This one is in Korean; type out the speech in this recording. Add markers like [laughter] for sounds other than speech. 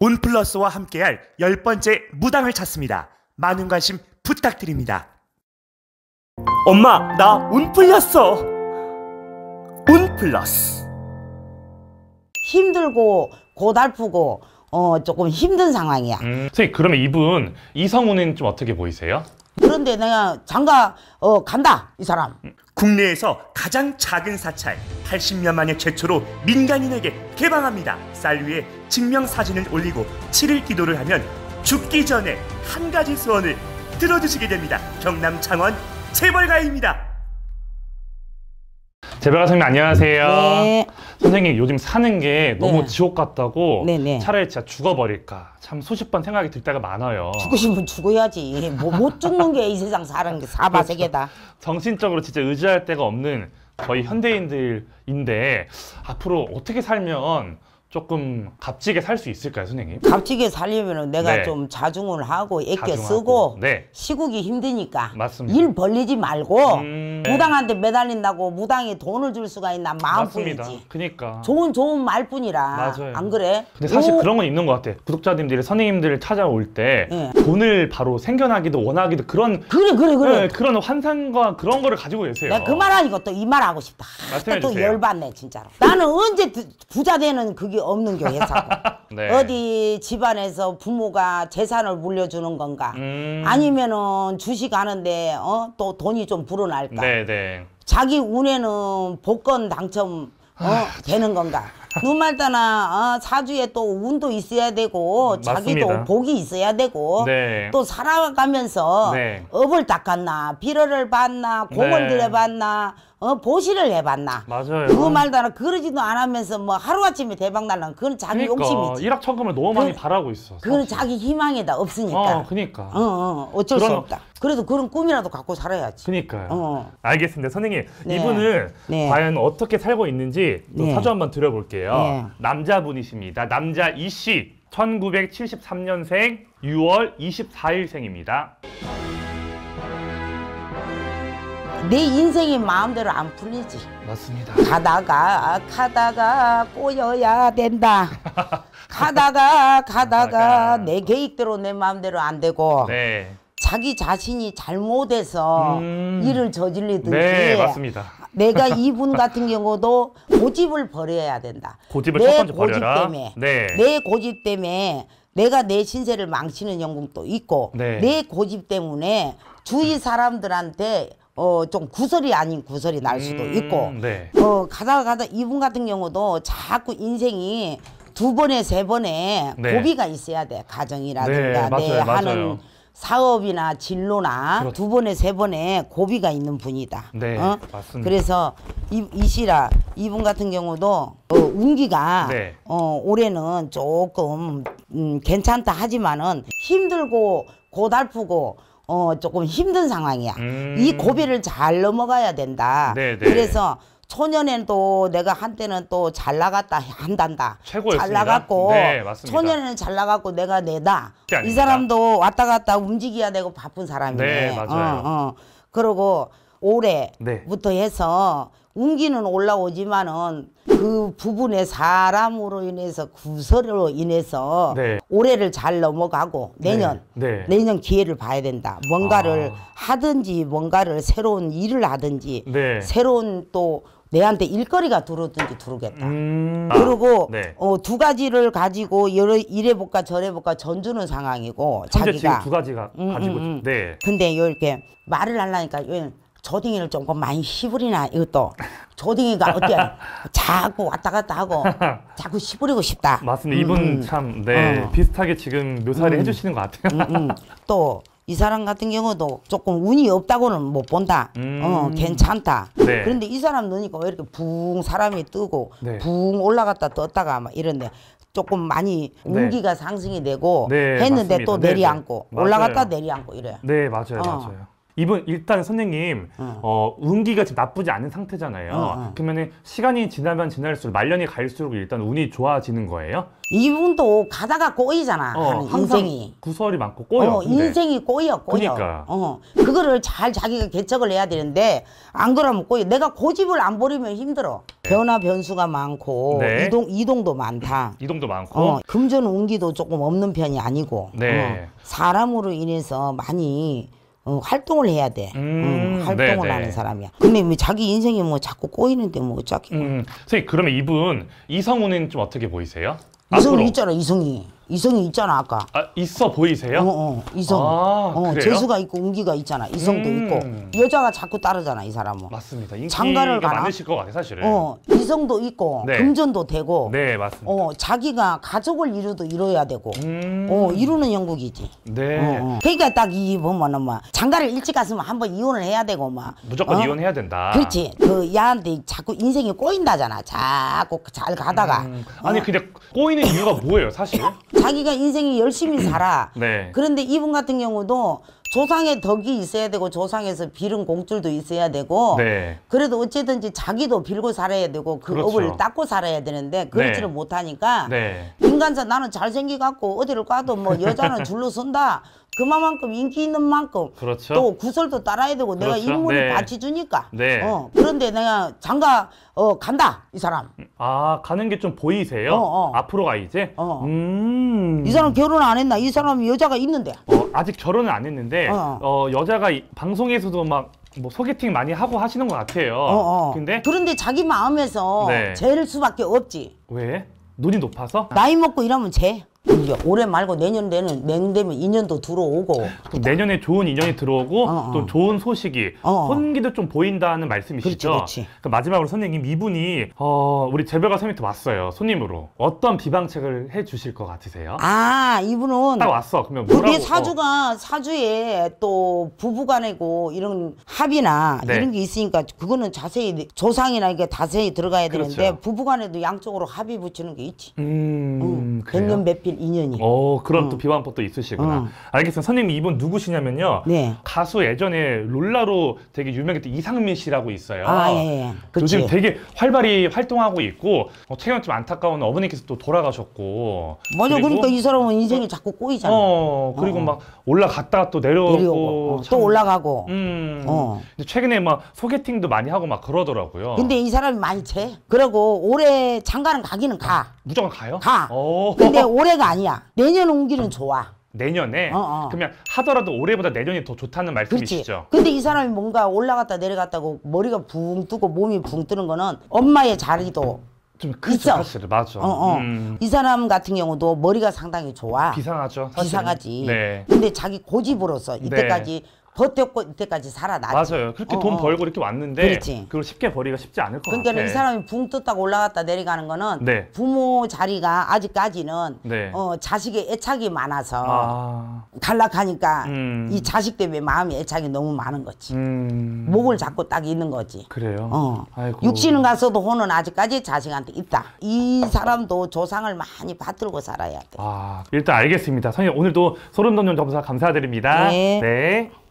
온플러스와 함께할 열 번째 무당을 찾습니다. 많은 관심 부탁드립니다. 엄마, 나 온플렸어. 온플러스. 힘들고 고달프고 어 조금 힘든 상황이야. 음, 선생님 그러면 이분 이성우은좀 어떻게 보이세요? 그런데 내가 장가 어, 간다 이 사람 국내에서 가장 작은 사찰 80년 만에 최초로 민간인에게 개방합니다 쌀 위에 증명사진을 올리고 7일 기도를 하면 죽기 전에 한 가지 소원을 들어주시게 됩니다 경남 창원 재벌가입니다 재배가 선생님 안녕하세요. 네. 선생님 요즘 사는 게 너무 네. 지옥 같다고 네네. 네. 차라리 진짜 죽어버릴까 참 수십 번 생각이 들 때가 많아요. 죽고 싶으면 죽어야지. 뭐못 죽는 게 이 세상 사는 게 사바세계다. 그렇죠. 정신적으로 진짜 의지할 데가 없는 거의 현대인들인데 앞으로 어떻게 살면 조금 값지게 살 수 있을까요, 선생님? 값지게 살려면 내가 네. 좀 자중을 하고 애껴 쓰고 네. 시국이 힘드니까 맞습니다. 일 벌리지 말고 음... 네. 무당한테 매달린다고 무당이 돈을 줄 수가 있나 마음뿐이 맞습니다. 그니까 좋은 좋은 말뿐이라 맞아요. 안 그래? 근데 사실 요... 그런 건 있는 것 같아. 구독자님들이 선생님들을 찾아올 때 네. 돈을 바로 생겨나기도 원하기도 그런 그래 그래 그래 네, 그런 환상과 그런 거를 가지고 계세요. 내가 네, 그 말하니까 또이 말하고 싶다. 또 열받네 진짜로. 나는 언제 부자 되는 그게 없는 교회사고 [laughs] 네. 어디 집안에서 부모가 재산을 물려주는 건가 음... 아니면은 주식하는데 어? 또 돈이 좀 불어날까 네네. 네. 자기 운에는 복권 당첨 어? 아... 되는 건가 눈말따나 어, 사주에 또 운도 있어야 되고 음, 맞습니다. 자기도 복이 있어야 되고 네. 또 살아가면서 네. 업을 닦았나 비료를 봤나 공을 네. 들여봤나 어, 보시를 해봤나 맞아요 눈말따나 그 그러지도 안 하면서 뭐 하루아침에 대박 날라 그건 자기 그러니까, 욕심이지 일확천금을 너무 많이 그, 바라고 있어 그 사실. 그건 자기 희망이다 없으니까 어, 그니까 어, 어, 어쩔 그런... 수 없다 그래도 그런 꿈이라도 갖고 살아야지 그니까요 어. 알겠습니다 선생님 네. 이분을 네. 과연 어떻게 살고 있는지 네. 사주 한번 드려볼게요 있는데요. 예. 남자분이십니다. 남자 이 씨, 1973년생 6월 24일생입니다. 내 인생이 마음대로 안 풀리지. 맞습니다. 가다가 가다가 꼬여야 된다. [laughs] 가다가 가다가 내 계획대로 내 마음대로 안 되고. 네. 자기 자신이 잘못해서 음... 일을 저질리든지 네, 맞습니다. 내가 이분 같은 경우도 고집을 버려야 된다. 고집을 내 고집 버려라. 때문에 네. 내 고집 때문에 내가 내 신세를 망치는 영국도 있고 네. 내 고집 때문에 주위 사람들한테 어, 좀 구설이 아닌 구설이 날 수도 음, 있고, 네. 어, 가다 가다 이분 같은 경우도 자꾸 인생이 두 번에 세 번에 네. 고비가 있어야 돼. 가정이라든가 네, 맞아요, 내 맞아요. 하는 사업이나 진로나 그렇죠. 두 번에 세 번에 고비가 있는 분이다. 네, 어? 맞습니다. 그래서 이, 이시라 이분 같은 경우도 어, 운기가 네. 어, 올해는 조금 음, 괜찮다 하지만은 힘들고 고달프고 어, 조금 힘든 상황이야. 음... 이 고비를 잘 넘어가야 된다. 네, 네. 그래서 초년에도 내가 한때는 또 잘 나갔다 한단다. 최고였습니다. 잘 나갔고 네, 맞습니다. 소년에는 잘 나갔고 내가 내다. 이 사람도 왔다 갔다 움직여야 되고 바쁜 사람이네. 네, 맞아요. 어, 어. 그리고 올해부터 네. 해서 운기는 올라오지만은 그 부분의 사람으로 인해서 구설로 인해서 네. 올해를 잘 넘어가고 내년 네. 네. 내년 기회를 봐야 된다. 뭔가를 아. 하든지 뭔가를 새로운 일을 하든지 네. 새로운 또 내한테 일거리가 들어오든지 들어오겠다. 음... 그리고 아, 네. 어, 두 가지를 가지고 여러 이래 볼까 저래 볼까 전주는 상황이고 자기가 두 가지가 음, 음, 가지고 음, 네. 근데 요 이렇게 말을 하려니까 조딩이를 조금 그 많이 시부리나 이것도 조딩이가 어때 [laughs] 자꾸 왔다 갔다 하고 [laughs] 자꾸 시부리고 싶다. 맞습니다. 이분 음, 음. 참 네, 어. 비슷하게 지금 묘사를 해주시는 것 같아요. 또이 사람 같은 경우도 조금 운이 없다고는 못 본다. 음. 어, 괜찮다. 네. 그런데 이 사람 눈이니까 왜 이렇게 붕 사람이 뜨고 네. 붕 올라갔다 떴다가 막 이런데 조금 많이 네. 운기가 상승이 되고 네, 했는데 맞습니다. 또 네, 내리앉고 올라갔다 내리앉고 이래. 네 맞아요 어. 맞아요. 이분 일단 선생님 어. 어, 운기가 지금 나쁘지 않은 상태잖아요. 어, 어. 그러면은 시간이 지나면 지날수록 말년이 갈수록 일단 운이 좋아지는 거예요. 이분도 가다가 꼬이잖아. 어, 하는 인생이 구설이 많고 꼬여. 어, 인생이 꼬여 꼬여. 그러니까. 어, 그거를 잘 자기가 개척을 해야 되는데 안 그러면 꼬여. 내가 고집을 안 부리면 힘들어. 변화 변수가 많고 네. 이동 이동도 많다. 이동도 많고 어, 금전 운기도 조금 없는 편이 아니고 네. 어, 사람으로 인해서 많이 어, 활동을 해야 돼. 음, 음, 활동을 네네. 네. 하는 사람이야. 근데 뭐 자기 인생이 뭐 자꾸 꼬이는데 뭐 어차피. 음, 선생님 그러면 이분 이성우는 좀 어떻게 보이세요? 이성이 앞으로. 있잖아 이성이. 이성이 있잖아 아까. 아 있어 보이세요? 어, 어 이성. 아, 어, 그래요? 재수가 있고 운기가 있잖아. 이성도 음... 있고 여자가 자꾸 따르잖아 이 사람은. 맞습니다. 장가를 가나? 많으실 것 같아 사실은. 어 이성도 있고 네. 금전도 되고. 네 맞습니다. 어 자기가 가족을 이루도 이어야 되고. 음... 어 이루는 영국이지. 네. 어, 어. 그러니까 딱 이 보면은 막 뭐 장가를 일찍 갔으면 한번 이혼을 해야 되고 막. 뭐. 무조건 어? 이혼해야 된다. 그렇지. 그 야한테 자꾸 인생이 꼬인다잖아. 자꾸 잘 가다가. 음... 아니 어. 근데 꼬이는 이유가 뭐예요 사실? [laughs] 자기가 인생이 열심히 살아. 네. 그런데 이분 같은 경우도 조상의 덕이 있어야 되고 조상에서 빌은 공줄도 있어야 되고 네. 그래도 어쨌든지 자기도 빌고 살아야 되고 그 그렇죠. 업을 닦고 살아야 되는데 그렇지를 네. 못하니까 네. 인간사 나는 잘생기갖고 어디를 가도 뭐 여자는 [laughs] 줄로 선다 그만큼 인기 있는 만큼 그렇죠. 또 구설도 따라야 되고 그렇죠. 내가 인물이 네. 받쳐주니까 네. 어, 그런데 내가 장가 어, 간다 이 사람 아 가는 게 좀 보이세요? 어, 어. 앞으로가 이제? 어. 음이 사람 결혼 안 했나? 이 사람 여자가 있는데. 어, 아직 결혼은 안 했는데 어. 어, 여자가 방송에서도 막뭐 소개팅 많이 하고 하시는 것 같아요. 어, 어. 근데 그런데 자기 마음에서 네. 죄일 수밖에 없지. 왜? 눈이 높아서? 나이 먹고 이러면 죄. 이게 올해 말고 내년 되는 내년 되면 인연도 들어오고 그 내년에 좋은 인연이 들어오고 어, 어, 어. 또 좋은 소식이 어, 어. 혼기도 좀 보인다는 말씀이시죠? 그렇지, 그렇지. 그 마지막으로 선생님 이분이 어, 우리 재배가 선생님 왔어요 손님으로 어떤 비방책을 해주실 것 같으세요? 아 이분은 딱 왔어 그러면 뭐라고 그게 사주가 사주에 또 부부간이고 이런 합의나 네. 이런 게 있으니까 그거는 자세히 조상이나 이게 자세히 들어가야 그렇죠. 되는데 부부간에도 양쪽으로 합의 붙이는 게 있지. 음, 응. 몇년 몇 2년이 어, 그런 어. 음. 또 비방법도 있으시구나. 어. 알겠습니다. 선생님 이분 누구시냐면요. 네. 가수 예전에 롤라로 되게 유명했던 이상민 씨라고 있어요. 아, 예, 예. 요즘 예. 되게 활발히 활동하고 있고 어, 최근 좀 안타까운 어머니께서 또 돌아가셨고. 맞아. 그고 그러니까 이 사람은 인생이 자꾸 꼬이잖아. 어, 그리고 어. 막 올라갔다가 또 내려오고, 내 어, 참... 또 올라가고. 음. 어. 근데 최근에 막 소개팅도 많이 하고 막 그러더라고요. 근데 이 사람이 많이 재. 그러고 올해 장가는 가기는 가. 무조건 가요? 가. 오. 근데 올해가 아니야. 내년 옮기는 좋아. 내년에 어, 어. 그러면 하더라도 올해보다 내년이 더 좋다는 말씀이시죠? 그렇지. 근데 이 사람이 뭔가 올라갔다 내려갔다고 머리가 붕 뜨고 몸이 붕 뜨는 거는 엄마의 자리도 좀 그렇죠 사실 맞아. 어, 어. 음. 이 사람 같은 경우도 머리가 상당히 좋아. 비상하죠. 사실. 비상하지. 네. 근데 자기 고집으로서 네. 이때까지 네. 버텼고 이때까지 살아났지. 맞아요. 그렇게 어, 돈 어. 벌고 이렇게 왔는데 그렇지. 그걸 쉽게 버리기가 쉽지 않을 것 그러니까 이 사람이 붕 떴다가 올라갔다 내려가는 거는 네. 부모 자리가 아직까지는 네. 어, 자식의 애착이 많아서 아... 탈락하니까 음... 이 자식 때문에 마음이 애착이 너무 많은 거지. 음... 목을 잡고 딱 있는 거지. 그래요. 어. 아이고. 육신은 가서도 혼은 아직까지 자식한테 있다. 이 사람도 조상을 많이 받들고 살아야 돼. 아, 일단 알겠습니다. 선생님 오늘도 소름 돋는 점사 감사드립니다. 네. 네.